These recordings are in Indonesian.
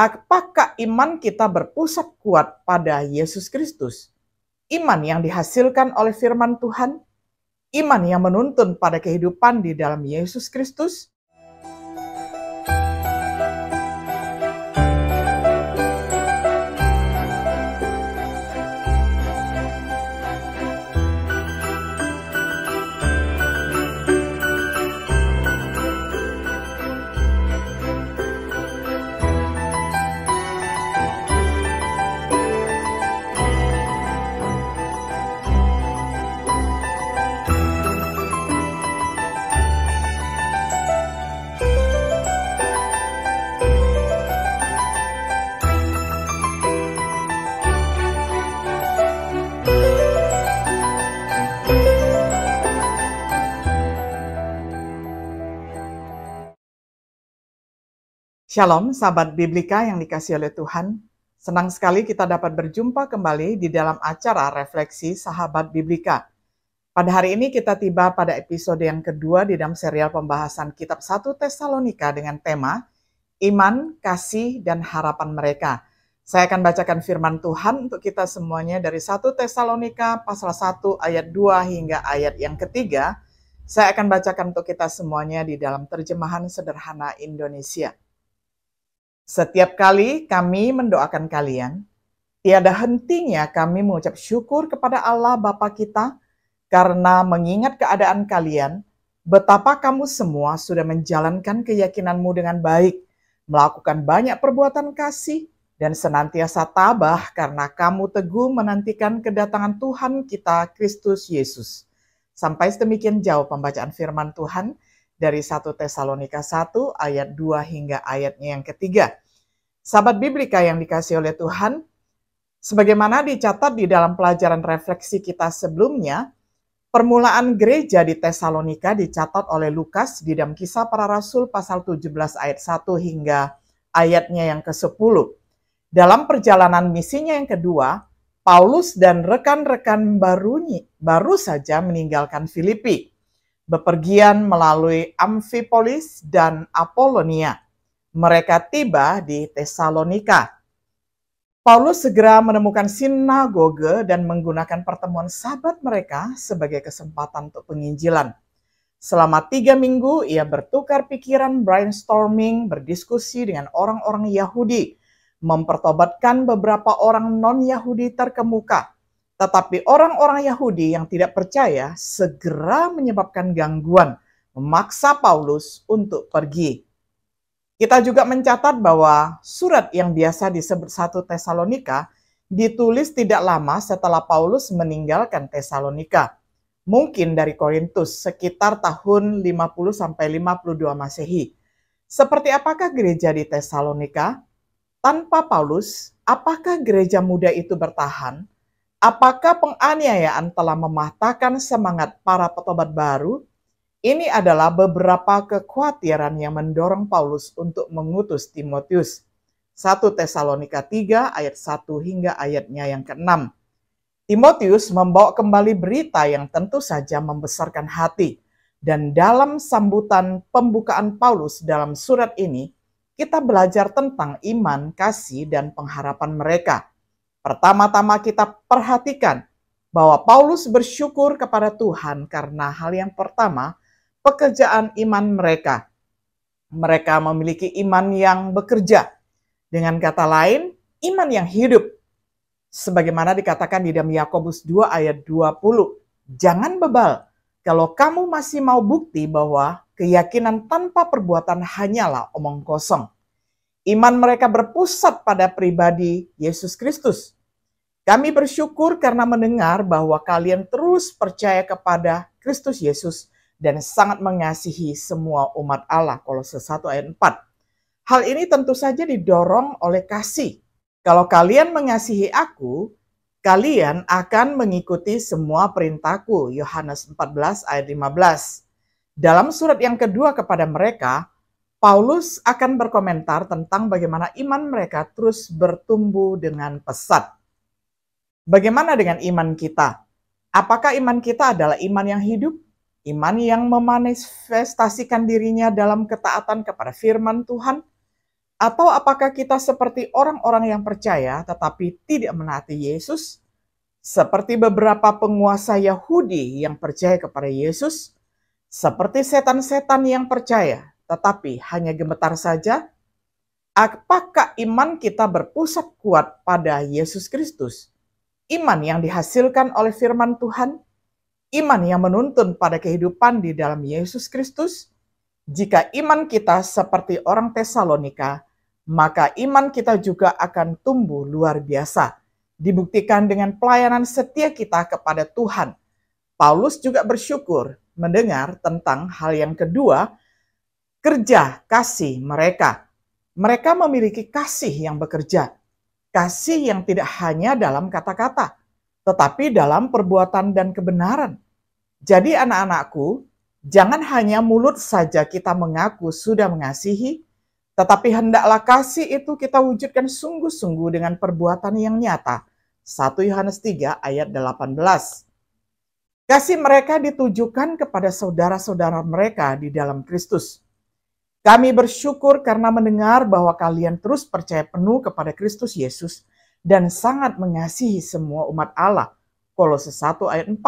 Apakah iman kita berpusat kuat pada Yesus Kristus? Iman yang dihasilkan oleh firman Tuhan? Iman yang menuntun pada kehidupan di dalam Yesus Kristus? Shalom, sahabat Biblika yang dikasih oleh Tuhan. Senang sekali kita dapat berjumpa kembali di dalam acara refleksi sahabat Biblika. Pada hari ini kita tiba pada episode yang kedua di dalam serial pembahasan kitab 1 Tesalonika dengan tema Iman, Kasih, dan Harapan Mereka. Saya akan bacakan firman Tuhan untuk kita semuanya dari 1 Tesalonika pasal 1 ayat 2 hingga ayat yang ketiga. Saya akan bacakan untuk kita semuanya di dalam terjemahan sederhana Indonesia. Setiap kali kami mendoakan kalian, tiada hentinya kami mengucap syukur kepada Allah Bapa kita karena mengingat keadaan kalian, betapa kamu semua sudah menjalankan keyakinanmu dengan baik, melakukan banyak perbuatan kasih, dan senantiasa tabah karena kamu teguh menantikan kedatangan Tuhan kita, Kristus Yesus. Sampai sedemikian jauh pembacaan firman Tuhan dari 1 Tesalonika 1 ayat 2 hingga ayatnya yang ketiga. Sahabat Biblika yang dikasih oleh Tuhan, sebagaimana dicatat di dalam pelajaran refleksi kita sebelumnya, permulaan gereja di Tesalonika dicatat oleh Lukas di dalam kisah para rasul pasal 17 ayat 1 hingga ayatnya yang ke-10. Dalam perjalanan misinya yang kedua, Paulus dan rekan-rekan barunya baru saja meninggalkan Filipi bepergian melalui Amphipolis dan Apolonia. Mereka tiba di Tesalonika. Paulus segera menemukan sinagoge dan menggunakan pertemuan sabat mereka sebagai kesempatan untuk penginjilan. Selama tiga minggu, ia bertukar pikiran brainstorming, berdiskusi dengan orang-orang Yahudi, mempertobatkan beberapa orang non-Yahudi terkemuka, tetapi orang-orang Yahudi yang tidak percaya segera menyebabkan gangguan, memaksa Paulus untuk pergi. Kita juga mencatat bahwa surat yang biasa disebut satu Tesalonika ditulis tidak lama setelah Paulus meninggalkan Tesalonika. Mungkin dari Korintus sekitar tahun 50 52 Masehi. Seperti apakah gereja di Tesalonika? Tanpa Paulus, apakah gereja muda itu bertahan? Apakah penganiayaan telah mematahkan semangat para petobat baru? Ini adalah beberapa kekhawatiran yang mendorong Paulus untuk mengutus Timotius. 1 Tesalonika 3 ayat 1 hingga ayatnya yang ke-6. Timotius membawa kembali berita yang tentu saja membesarkan hati. Dan dalam sambutan pembukaan Paulus dalam surat ini, kita belajar tentang iman, kasih, dan pengharapan mereka – Pertama-tama kita perhatikan bahwa Paulus bersyukur kepada Tuhan karena hal yang pertama, pekerjaan iman mereka. Mereka memiliki iman yang bekerja. Dengan kata lain, iman yang hidup. Sebagaimana dikatakan di dalam Yakobus 2 ayat 20, jangan bebal kalau kamu masih mau bukti bahwa keyakinan tanpa perbuatan hanyalah omong kosong. Iman mereka berpusat pada pribadi Yesus Kristus. Kami bersyukur karena mendengar bahwa kalian terus percaya kepada Kristus Yesus dan sangat mengasihi semua umat Allah. Kolose 1 ayat 4. Hal ini tentu saja didorong oleh kasih. Kalau kalian mengasihi aku, kalian akan mengikuti semua perintahku. Yohanes 14 ayat 15. Dalam surat yang kedua kepada mereka, Paulus akan berkomentar tentang bagaimana iman mereka terus bertumbuh dengan pesat. Bagaimana dengan iman kita? Apakah iman kita adalah iman yang hidup? Iman yang memanifestasikan dirinya dalam ketaatan kepada firman Tuhan? Atau apakah kita seperti orang-orang yang percaya tetapi tidak menaati Yesus? Seperti beberapa penguasa Yahudi yang percaya kepada Yesus, seperti setan-setan yang percaya tetapi hanya gemetar saja? Apakah iman kita berpusat kuat pada Yesus Kristus? Iman yang dihasilkan oleh firman Tuhan? Iman yang menuntun pada kehidupan di dalam Yesus Kristus? Jika iman kita seperti orang Tesalonika, maka iman kita juga akan tumbuh luar biasa. Dibuktikan dengan pelayanan setia kita kepada Tuhan. Paulus juga bersyukur mendengar tentang hal yang kedua, kerja kasih mereka. Mereka memiliki kasih yang bekerja, kasih yang tidak hanya dalam kata-kata, tetapi dalam perbuatan dan kebenaran. Jadi, anak-anakku, jangan hanya mulut saja kita mengaku sudah mengasihi, tetapi hendaklah kasih itu kita wujudkan sungguh-sungguh dengan perbuatan yang nyata. 1 Yohanes 3 ayat 18. Kasih mereka ditujukan kepada saudara-saudara mereka di dalam Kristus. Kami bersyukur karena mendengar bahwa kalian terus percaya penuh kepada Kristus Yesus dan sangat mengasihi semua umat Allah. Kolose 1 ayat 4.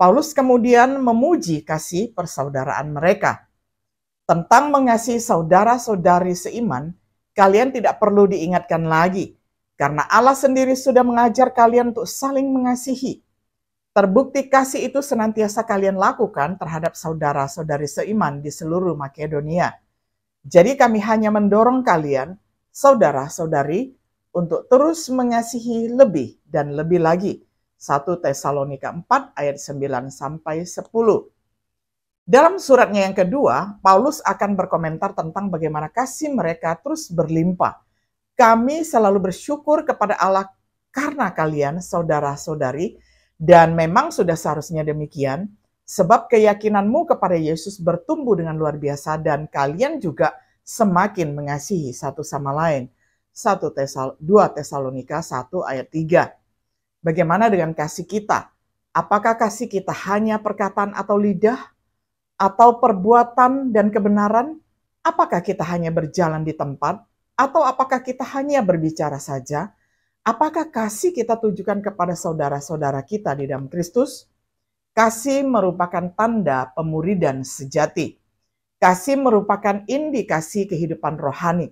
Paulus kemudian memuji kasih persaudaraan mereka. Tentang mengasihi saudara-saudari seiman, kalian tidak perlu diingatkan lagi, karena Allah sendiri sudah mengajar kalian untuk saling mengasihi. Terbukti kasih itu senantiasa kalian lakukan terhadap saudara-saudari seiman di seluruh Makedonia. Jadi kami hanya mendorong kalian, saudara-saudari, untuk terus mengasihi lebih dan lebih lagi. 1 Tesalonika 4 ayat 9 sampai 10. Dalam suratnya yang kedua, Paulus akan berkomentar tentang bagaimana kasih mereka terus berlimpah. Kami selalu bersyukur kepada Allah karena kalian saudara-saudari dan memang sudah seharusnya demikian, sebab keyakinanmu kepada Yesus bertumbuh dengan luar biasa dan kalian juga semakin mengasihi satu sama lain. 1 Tesal 2 Tesalonika 1 ayat 3. Bagaimana dengan kasih kita? Apakah kasih kita hanya perkataan atau lidah atau perbuatan dan kebenaran? Apakah kita hanya berjalan di tempat atau apakah kita hanya berbicara saja? Apakah kasih kita tujukan kepada saudara-saudara kita di dalam Kristus? Kasih merupakan tanda pemuridan sejati. Kasih merupakan indikasi kehidupan rohani.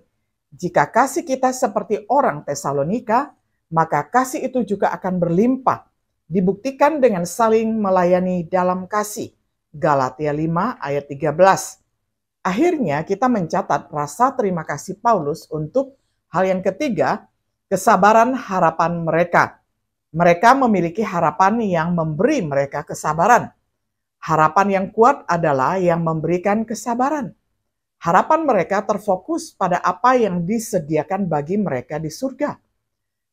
Jika kasih kita seperti orang Tesalonika, maka kasih itu juga akan berlimpah, dibuktikan dengan saling melayani dalam kasih. Galatia 5 ayat 13. Akhirnya kita mencatat rasa terima kasih Paulus untuk hal yang ketiga, kesabaran harapan mereka. Mereka memiliki harapan yang memberi mereka kesabaran. Harapan yang kuat adalah yang memberikan kesabaran. Harapan mereka terfokus pada apa yang disediakan bagi mereka di surga.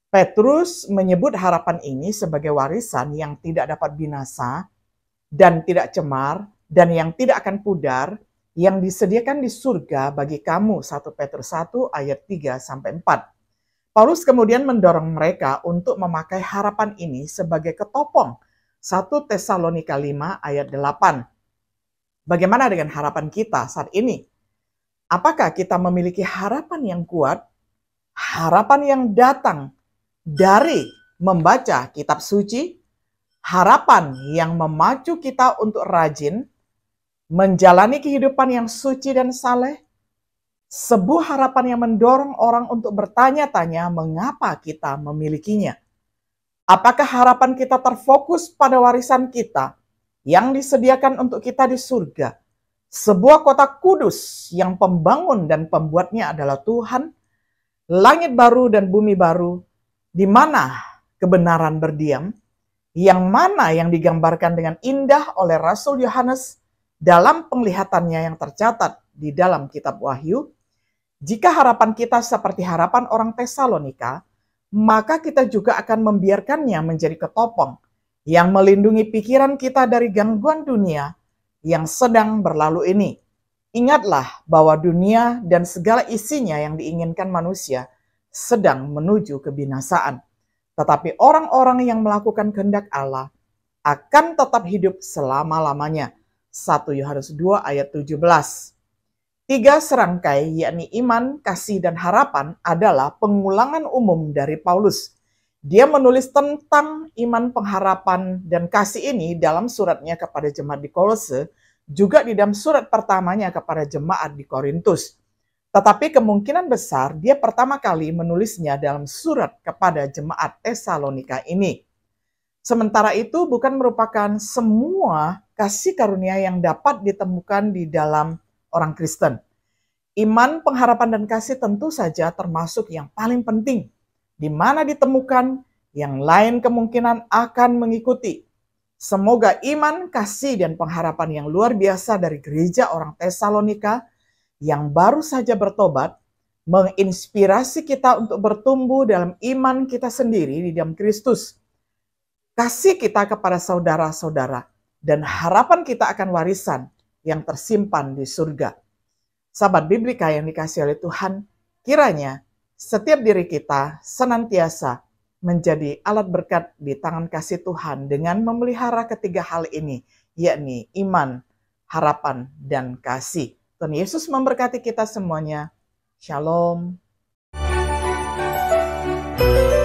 Petrus menyebut harapan ini sebagai warisan yang tidak dapat binasa dan tidak cemar dan yang tidak akan pudar yang disediakan di surga bagi kamu 1 Petrus 1 ayat 3 sampai 4. Paulus kemudian mendorong mereka untuk memakai harapan ini sebagai ketopong 1 Tesalonika 5 ayat 8. Bagaimana dengan harapan kita saat ini? Apakah kita memiliki harapan yang kuat, harapan yang datang dari membaca kitab suci, harapan yang memacu kita untuk rajin menjalani kehidupan yang suci dan saleh, sebuah harapan yang mendorong orang untuk bertanya-tanya mengapa kita memilikinya. Apakah harapan kita terfokus pada warisan kita yang disediakan untuk kita di surga? Sebuah kota kudus yang pembangun dan pembuatnya adalah Tuhan, langit baru dan bumi baru, di mana kebenaran berdiam, yang mana yang digambarkan dengan indah oleh Rasul Yohanes dalam penglihatannya yang tercatat di dalam kitab Wahyu jika harapan kita seperti harapan orang Tesalonika, maka kita juga akan membiarkannya menjadi ketopong yang melindungi pikiran kita dari gangguan dunia yang sedang berlalu ini. Ingatlah bahwa dunia dan segala isinya yang diinginkan manusia sedang menuju kebinasaan. Tetapi orang-orang yang melakukan kehendak Allah akan tetap hidup selama-lamanya. 1 Yohanes 2 ayat 17. Tiga serangkai, yakni iman, kasih, dan harapan, adalah pengulangan umum dari Paulus. Dia menulis tentang iman, pengharapan, dan kasih ini dalam suratnya kepada jemaat di Kolose, juga di dalam surat pertamanya kepada jemaat di Korintus. Tetapi kemungkinan besar dia pertama kali menulisnya dalam surat kepada jemaat Tesalonika ini. Sementara itu bukan merupakan semua kasih karunia yang dapat ditemukan di dalam orang Kristen. Iman, pengharapan, dan kasih tentu saja termasuk yang paling penting. Di mana ditemukan, yang lain kemungkinan akan mengikuti. Semoga iman, kasih, dan pengharapan yang luar biasa dari gereja orang Tesalonika yang baru saja bertobat menginspirasi kita untuk bertumbuh dalam iman kita sendiri di dalam Kristus. Kasih kita kepada saudara-saudara dan harapan kita akan warisan yang tersimpan di surga. Sahabat Biblika yang dikasih oleh Tuhan, kiranya setiap diri kita senantiasa menjadi alat berkat di tangan kasih Tuhan dengan memelihara ketiga hal ini, yakni iman, harapan, dan kasih. Tuhan Yesus memberkati kita semuanya. Shalom. thank you